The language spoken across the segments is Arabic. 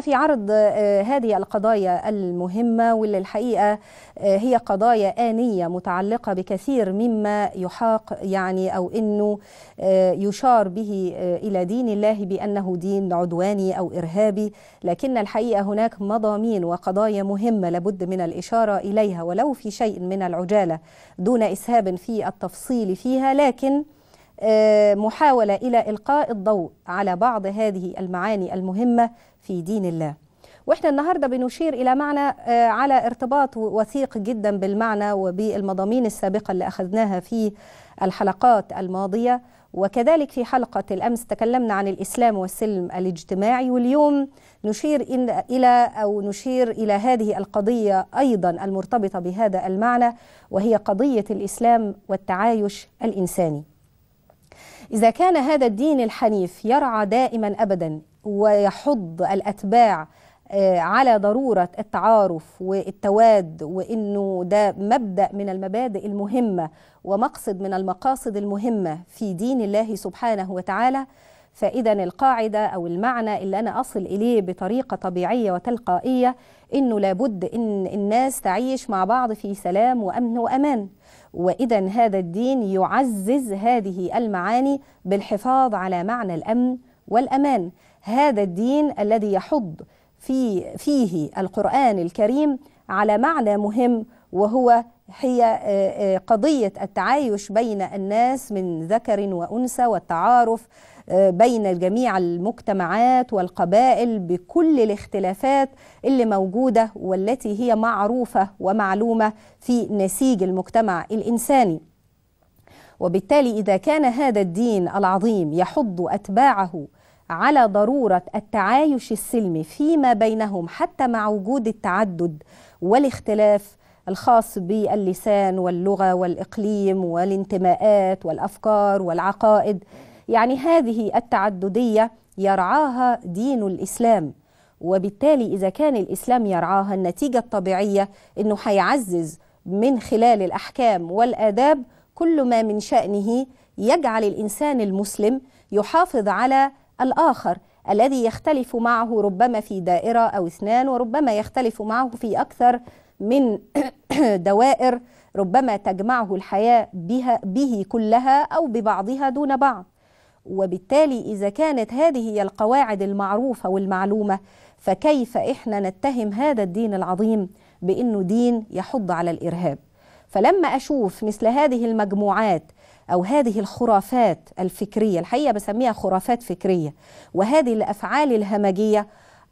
في عرض آه، هذه القضايا المهمة واللي الحقيقة آه، هي قضايا آنية متعلقة بكثير مما يحاق يعني أو أنه آه، يشار به إلى دين الله بأنه دين عدواني أو إرهابي لكن الحقيقة هناك مضامين وقضايا مهمة لابد من الإشارة إليها ولو في شيء من العجالة دون إسهاب في التفصيل فيها لكن آه، محاولة إلى إلقاء الضوء على بعض هذه المعاني المهمة في دين الله وإحنا النهاردة بنشير إلى معنى آه، على ارتباط وثيق جدا بالمعنى وبالمضامين السابقة اللي أخذناها في الحلقات الماضية وكذلك في حلقة الأمس تكلمنا عن الإسلام والسلم الاجتماعي واليوم نشير إلى أو نشير إلى هذه القضية أيضا المرتبطة بهذا المعنى وهي قضية الإسلام والتعايش الإنساني إذا كان هذا الدين الحنيف يرعى دائما أبدا ويحض الأتباع آه، على ضرورة التعارف والتواد وإنه ده مبدأ من المبادئ المهمة ومقصد من المقاصد المهمة في دين الله سبحانه وتعالى فإذا القاعدة أو المعنى اللي أنا أصل إليه بطريقة طبيعية وتلقائية إنه لابد إن الناس تعيش مع بعض في سلام وأمن وأمان واذا هذا الدين يعزز هذه المعاني بالحفاظ على معنى الامن والامان هذا الدين الذي يحض في فيه القران الكريم على معنى مهم وهو هي آه، آه، قضيه التعايش بين الناس من ذكر وانثى والتعارف بين جميع المجتمعات والقبائل بكل الاختلافات اللي موجوده والتي هي معروفه ومعلومه في نسيج المجتمع الانساني وبالتالي اذا كان هذا الدين العظيم يحض اتباعه على ضروره التعايش السلمي فيما بينهم حتى مع وجود التعدد والاختلاف الخاص باللسان واللغه والاقليم والانتماءات والافكار والعقائد يعني هذه التعددية يرعاها دين الإسلام وبالتالي إذا كان الإسلام يرعاها النتيجة الطبيعية أنه هيعزز من خلال الأحكام والآداب كل ما من شأنه يجعل الإنسان المسلم يحافظ على الآخر الذي يختلف معه ربما في دائرة أو اثنان وربما يختلف معه في أكثر من دوائر ربما تجمعه الحياة بها به كلها أو ببعضها دون بعض وبالتالي إذا كانت هذه هي القواعد المعروفة والمعلومة فكيف إحنا نتهم هذا الدين العظيم بأنه دين يحض على الإرهاب فلما أشوف مثل هذه المجموعات أو هذه الخرافات الفكرية الحقيقة بسميها خرافات فكرية وهذه الأفعال الهمجية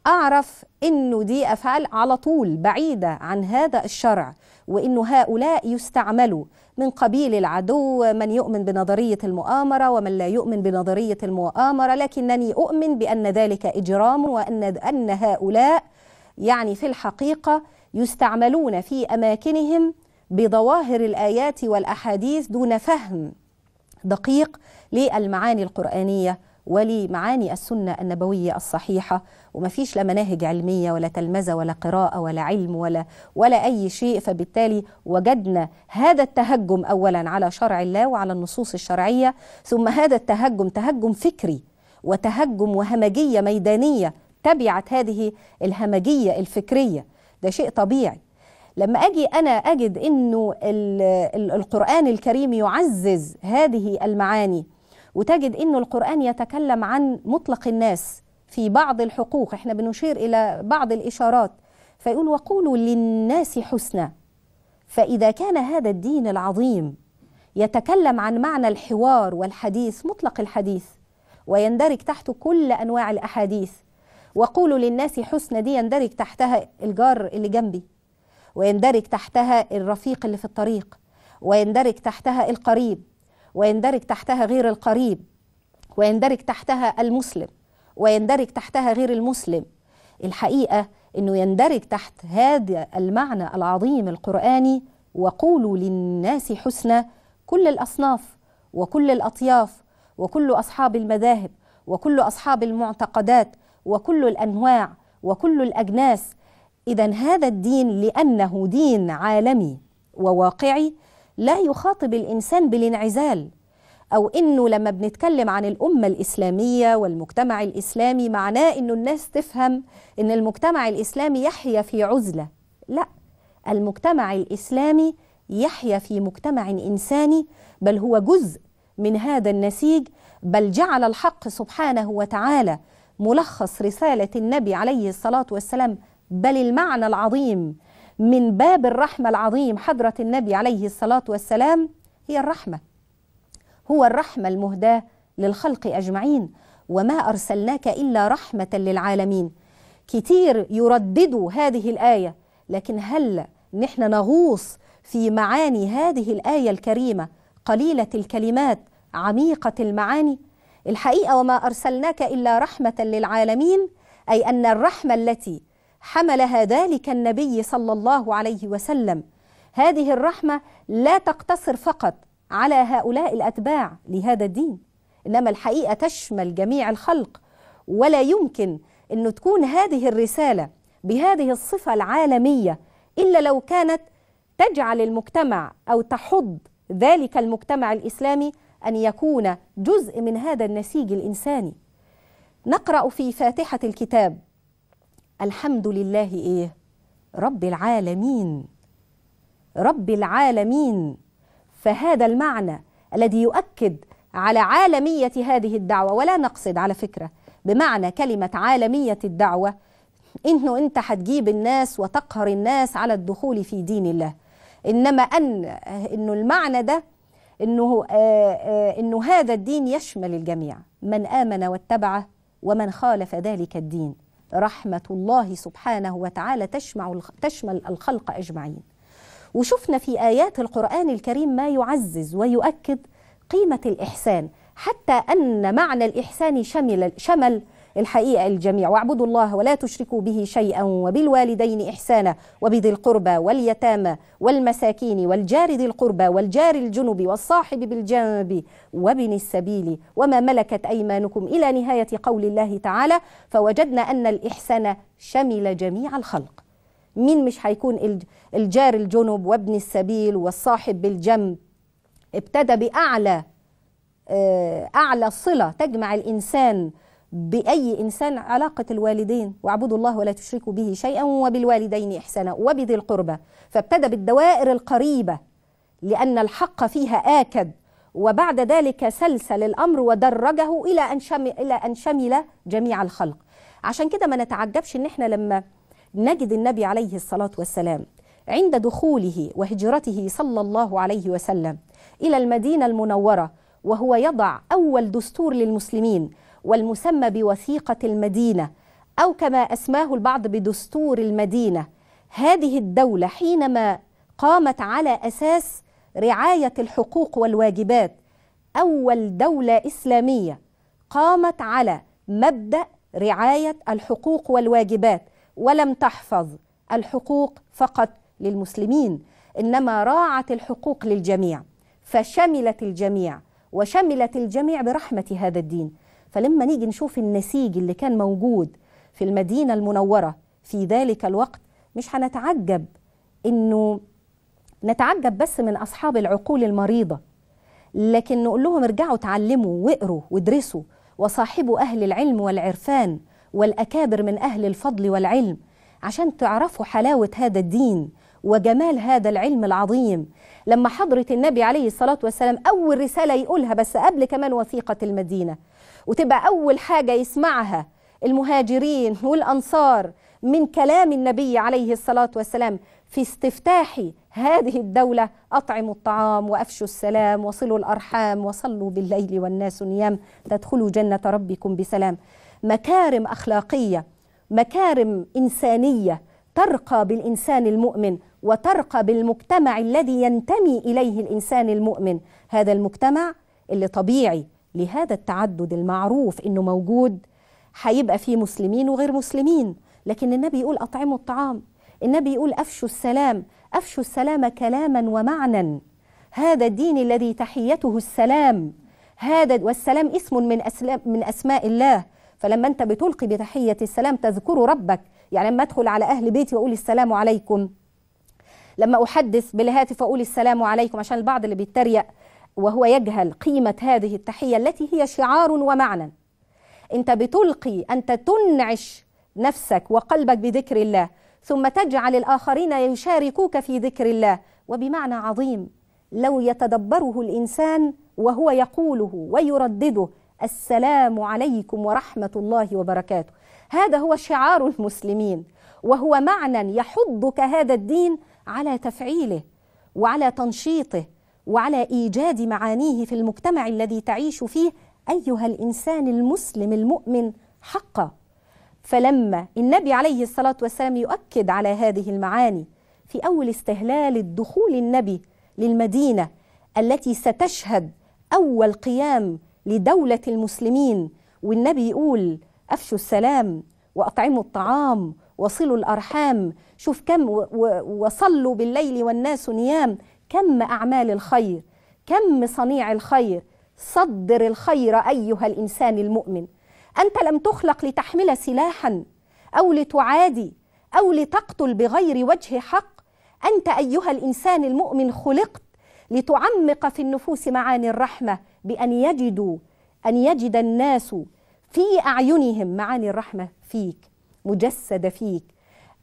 أعرف أنه دي أفعال على طول بعيدة عن هذا الشرع وأنه هؤلاء يستعملوا من قبيل العدو من يؤمن بنظرية المؤامرة ومن لا يؤمن بنظرية المؤامرة لكنني أؤمن بأن ذلك إجرام وأن أن هؤلاء يعني في الحقيقة يستعملون في أماكنهم بظواهر الآيات والأحاديث دون فهم دقيق للمعاني القرآنية ولمعاني السنة النبوية الصحيحة وما فيش لا مناهج علمية ولا تلمذة ولا قراءة ولا علم ولا, ولا أي شيء فبالتالي وجدنا هذا التهجم أولا على شرع الله وعلى النصوص الشرعية ثم هذا التهجم تهجم فكري وتهجم وهمجية ميدانية تبعت هذه الهمجية الفكرية ده شيء طبيعي لما أجي أنا أجد أنه القرآن الكريم يعزز هذه المعاني وتجد أن القرآن يتكلم عن مطلق الناس في بعض الحقوق احنا بنشير إلى بعض الإشارات فيقول وقولوا للناس حسنا فإذا كان هذا الدين العظيم يتكلم عن معنى الحوار والحديث مطلق الحديث ويندرج تحته كل أنواع الأحاديث وقولوا للناس حسنى دي يندرج تحتها الجار اللي جنبي ويندرج تحتها الرفيق اللي في الطريق ويندرج تحتها القريب ويندرج تحتها غير القريب ويندرج تحتها المسلم ويندرج تحتها غير المسلم الحقيقة أنه يندرج تحت هذا المعنى العظيم القرآني وقولوا للناس حسنى كل الأصناف وكل الأطياف وكل أصحاب المذاهب وكل أصحاب المعتقدات وكل الأنواع وكل الأجناس إذا هذا الدين لأنه دين عالمي وواقعي لا يخاطب الإنسان بالانعزال أو إنه لما بنتكلم عن الأمة الإسلامية والمجتمع الإسلامي معناه إنه الناس تفهم إن المجتمع الإسلامي يحيا في عزلة لا المجتمع الإسلامي يحيا في مجتمع إنساني بل هو جزء من هذا النسيج بل جعل الحق سبحانه وتعالى ملخص رسالة النبي عليه الصلاة والسلام بل المعنى العظيم من باب الرحمة العظيم حضرة النبي عليه الصلاة والسلام هي الرحمة هو الرحمة المهداة للخلق أجمعين وما أرسلناك إلا رحمة للعالمين كتير يرددوا هذه الآية لكن هل نحن نغوص في معاني هذه الآية الكريمة قليلة الكلمات عميقة المعاني الحقيقة وما أرسلناك إلا رحمة للعالمين أي أن الرحمة التي حملها ذلك النبي صلى الله عليه وسلم هذه الرحمة لا تقتصر فقط على هؤلاء الأتباع لهذا الدين إنما الحقيقة تشمل جميع الخلق ولا يمكن أن تكون هذه الرسالة بهذه الصفة العالمية إلا لو كانت تجعل المجتمع أو تحض ذلك المجتمع الإسلامي أن يكون جزء من هذا النسيج الإنساني نقرأ في فاتحة الكتاب الحمد لله إيه؟ رب العالمين رب العالمين فهذا المعنى الذي يؤكد على عالمية هذه الدعوة ولا نقصد على فكرة بمعنى كلمة عالمية الدعوة إنه أنت هتجيب الناس وتقهر الناس على الدخول في دين الله إنما أن إنه المعنى ده إنه, آآ آه، آه، إنه هذا الدين يشمل الجميع من آمن واتبعه ومن خالف ذلك الدين رحمة الله سبحانه وتعالى تشمع تشمل الخلق أجمعين وشفنا في آيات القرآن الكريم ما يعزز ويؤكد قيمة الإحسان حتى أن معنى الإحسان شمل, شمل الحقيقة الجميع واعبدوا الله ولا تشركوا به شيئا وبالوالدين إحسانا وبذي القربى واليتامى والمساكين والجار ذي القربى والجار الجنب والصاحب بالجنب وابن السبيل وما ملكت أيمانكم إلى نهاية قول الله تعالى فوجدنا أن الإحسان شمل جميع الخلق مين مش هيكون الجار الجنب وابن السبيل والصاحب بالجنب ابتدى بأعلى آه، أعلى صلة تجمع الإنسان بأي إنسان علاقة الوالدين واعبدوا الله ولا تشركوا به شيئا وبالوالدين إحسانا وبذي القربى فابتدى بالدوائر القريبة لأن الحق فيها آكد وبعد ذلك سلسل الأمر ودرجه إلى أن شمل, إلى أن شمل جميع الخلق عشان كده ما نتعجبش إن إحنا لما نجد النبي عليه الصلاة والسلام عند دخوله وهجرته صلى الله عليه وسلم إلى المدينة المنورة وهو يضع أول دستور للمسلمين والمسمى بوثيقة المدينة أو كما أسماه البعض بدستور المدينة هذه الدولة حينما قامت على أساس رعاية الحقوق والواجبات أول دولة إسلامية قامت على مبدأ رعاية الحقوق والواجبات ولم تحفظ الحقوق فقط للمسلمين إنما راعت الحقوق للجميع فشملت الجميع وشملت الجميع برحمة هذا الدين فلما نيجي نشوف النسيج اللي كان موجود في المدينة المنورة في ذلك الوقت مش هنتعجب انه نتعجب بس من اصحاب العقول المريضه لكن نقول لهم ارجعوا اتعلموا واقروا وادرسوا وصاحبوا اهل العلم والعرفان والاكابر من اهل الفضل والعلم عشان تعرفوا حلاوه هذا الدين وجمال هذا العلم العظيم لما حضره النبي عليه الصلاه والسلام اول رساله يقولها بس قبل كمان وثيقه المدينه وتبقى أول حاجة يسمعها المهاجرين والأنصار من كلام النبي عليه الصلاة والسلام في استفتاح هذه الدولة أطعموا الطعام وأفشوا السلام وصلوا الأرحام وصلوا بالليل والناس نيام تدخلوا جنة ربكم بسلام مكارم أخلاقية مكارم إنسانية ترقى بالإنسان المؤمن وترقى بالمجتمع الذي ينتمي إليه الإنسان المؤمن هذا المجتمع اللي طبيعي لهذا التعدد المعروف انه موجود هيبقى فيه مسلمين وغير مسلمين لكن النبي يقول اطعموا الطعام النبي يقول افشوا السلام افشوا السلام كلاما ومعنى هذا الدين الذي تحيته السلام هذا والسلام اسم من أسلام من اسماء الله فلما انت بتلقي بتحيه السلام تذكر ربك يعني لما ادخل على اهل بيتي واقول السلام عليكم لما احدث بالهاتف واقول السلام عليكم عشان البعض اللي بيتريق وهو يجهل قيمة هذه التحية التي هي شعار ومعنى أنت بتلقي أنت تنعش نفسك وقلبك بذكر الله ثم تجعل الآخرين يشاركوك في ذكر الله وبمعنى عظيم لو يتدبره الإنسان وهو يقوله ويردده السلام عليكم ورحمة الله وبركاته هذا هو شعار المسلمين وهو معنى يحضك هذا الدين على تفعيله وعلى تنشيطه وعلى إيجاد معانيه في المجتمع الذي تعيش فيه أيها الإنسان المسلم المؤمن حقا فلما النبي عليه الصلاة والسلام يؤكد على هذه المعاني في أول استهلال الدخول النبي للمدينة التي ستشهد أول قيام لدولة المسلمين والنبي يقول أفشوا السلام وأطعموا الطعام وصلوا الأرحام شوف كم وصلوا بالليل والناس نيام كم أعمال الخير كم صنيع الخير صدر الخير أيها الإنسان المؤمن أنت لم تخلق لتحمل سلاحا أو لتعادي أو لتقتل بغير وجه حق أنت أيها الإنسان المؤمن خلقت لتعمق في النفوس معاني الرحمة بأن يجدوا أن يجد الناس في أعينهم معاني الرحمة فيك مجسدة فيك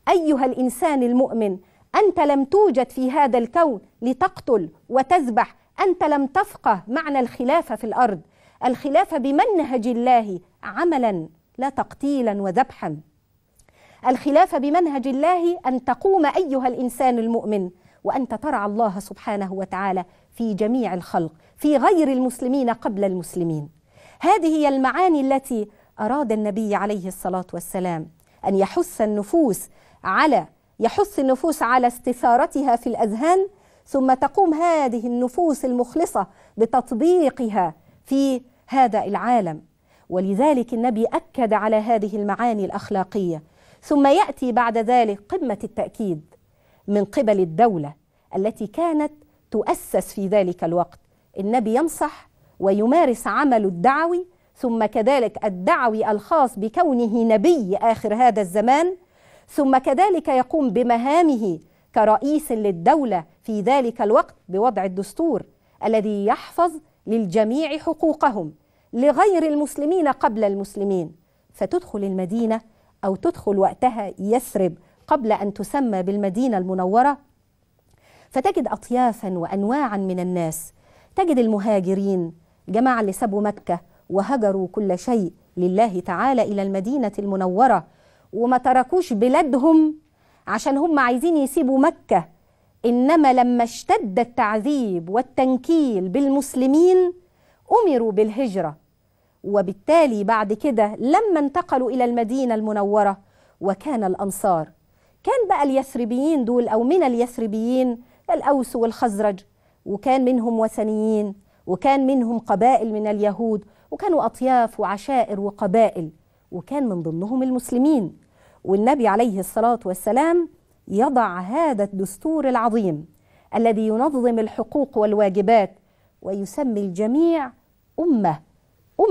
أيها الإنسان المؤمن أنت لم توجد في هذا الكون لتقتل وتذبح أنت لم تفقه معنى الخلافة في الأرض الخلافة بمنهج الله عملا لا تقتيلا وذبحا الخلافة بمنهج الله أن تقوم أيها الإنسان المؤمن وأنت ترعى الله سبحانه وتعالى في جميع الخلق في غير المسلمين قبل المسلمين هذه هي المعاني التي أراد النبي عليه الصلاة والسلام أن يحث النفوس على يحث النفوس على استثارتها في الأذهان ثم تقوم هذه النفوس المخلصة بتطبيقها في هذا العالم ولذلك النبي أكد على هذه المعاني الأخلاقية ثم يأتي بعد ذلك قمة التأكيد من قبل الدولة التي كانت تؤسس في ذلك الوقت النبي ينصح ويمارس عمل الدعوي ثم كذلك الدعوي الخاص بكونه نبي آخر هذا الزمان ثم كذلك يقوم بمهامه كرئيس للدولة في ذلك الوقت بوضع الدستور الذي يحفظ للجميع حقوقهم لغير المسلمين قبل المسلمين فتدخل المدينة أو تدخل وقتها يثرب قبل أن تسمى بالمدينة المنورة فتجد أطيافا وأنواعا من الناس تجد المهاجرين جماعة اللي سابوا مكة وهجروا كل شيء لله تعالى إلى المدينة المنورة وما تركوش بلادهم عشان هم عايزين يسيبوا مكة إنما لما اشتد التعذيب والتنكيل بالمسلمين أمروا بالهجرة وبالتالي بعد كده لما انتقلوا إلى المدينة المنورة وكان الأنصار كان بقى اليثربيين دول أو من اليثربيين الأوس والخزرج وكان منهم وثنيين وكان منهم قبائل من اليهود وكانوا أطياف وعشائر وقبائل وكان من ضمنهم المسلمين والنبي عليه الصلاة والسلام يضع هذا الدستور العظيم الذي ينظم الحقوق والواجبات ويسمي الجميع أمة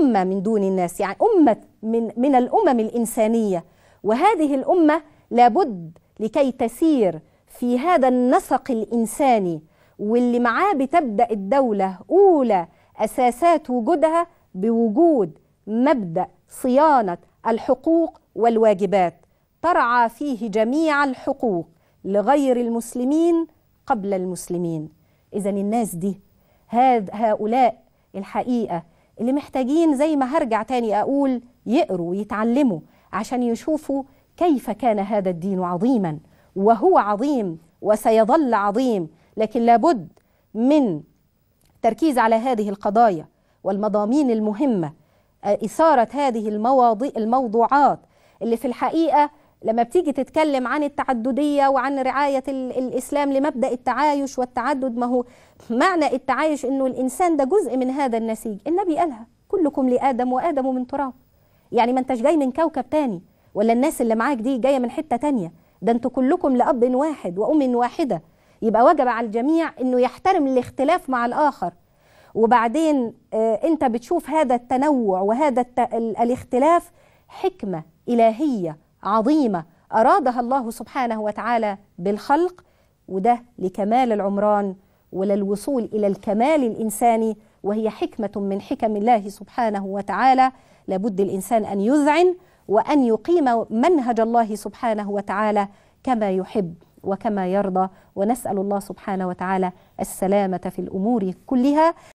أمة من دون الناس يعني أمة من, من الأمم الإنسانية وهذه الأمة لابد لكي تسير في هذا النسق الإنساني واللي معاه بتبدأ الدولة أولى أساسات وجودها بوجود مبدأ صيانة الحقوق والواجبات ترعى فيه جميع الحقوق لغير المسلمين قبل المسلمين إذا الناس دي هاد هؤلاء الحقيقة اللي محتاجين زي ما هرجع تاني أقول يقروا ويتعلموا عشان يشوفوا كيف كان هذا الدين عظيما وهو عظيم وسيظل عظيم لكن لابد من التركيز على هذه القضايا والمضامين المهمة إثارة هذه المواضيع الموضوعات اللي في الحقيقة لما بتيجي تتكلم عن التعددية وعن رعاية الإسلام لمبدأ التعايش والتعدد ما هو معنى التعايش أنه الإنسان ده جزء من هذا النسيج النبي قالها كلكم لآدم وآدم من تراب يعني ما انتش جاي من كوكب تاني ولا الناس اللي معاك دي جاية من حتة تانية ده انتوا كلكم لأب واحد وأم واحدة يبقى وجب على الجميع أنه يحترم الاختلاف مع الآخر وبعدين آه، انت بتشوف هذا التنوع وهذا الاختلاف حكمة إلهية عظيمة أرادها الله سبحانه وتعالى بالخلق وده لكمال العمران وللوصول إلى الكمال الإنساني وهي حكمة من حكم الله سبحانه وتعالى لابد الإنسان أن يذعن وأن يقيم منهج الله سبحانه وتعالى كما يحب وكما يرضى ونسأل الله سبحانه وتعالى السلامة في الأمور كلها